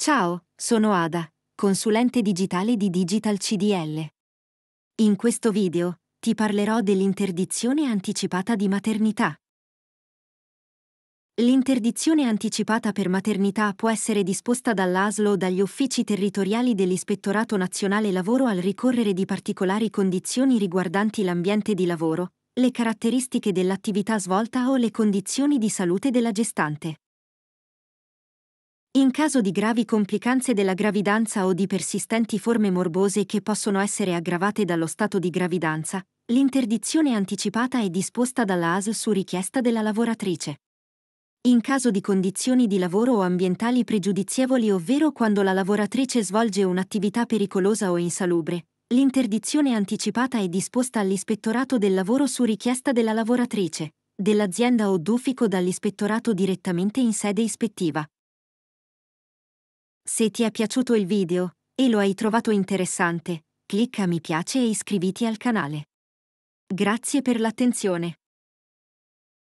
Ciao, sono Ada, consulente digitale di Digital CDL. In questo video ti parlerò dell'interdizione anticipata di maternità. L'interdizione anticipata per maternità può essere disposta dall'ASLO o dagli uffici territoriali dell'Ispettorato Nazionale Lavoro al ricorrere di particolari condizioni riguardanti l'ambiente di lavoro, le caratteristiche dell'attività svolta o le condizioni di salute della gestante. In caso di gravi complicanze della gravidanza o di persistenti forme morbose che possono essere aggravate dallo stato di gravidanza, l'interdizione anticipata è disposta dalla AS su richiesta della lavoratrice. In caso di condizioni di lavoro o ambientali pregiudizievoli ovvero quando la lavoratrice svolge un'attività pericolosa o insalubre, l'interdizione anticipata è disposta all'ispettorato del lavoro su richiesta della lavoratrice, dell'azienda o dufico dall'ispettorato direttamente in sede ispettiva. Se ti è piaciuto il video e lo hai trovato interessante, clicca mi piace e iscriviti al canale. Grazie per l'attenzione.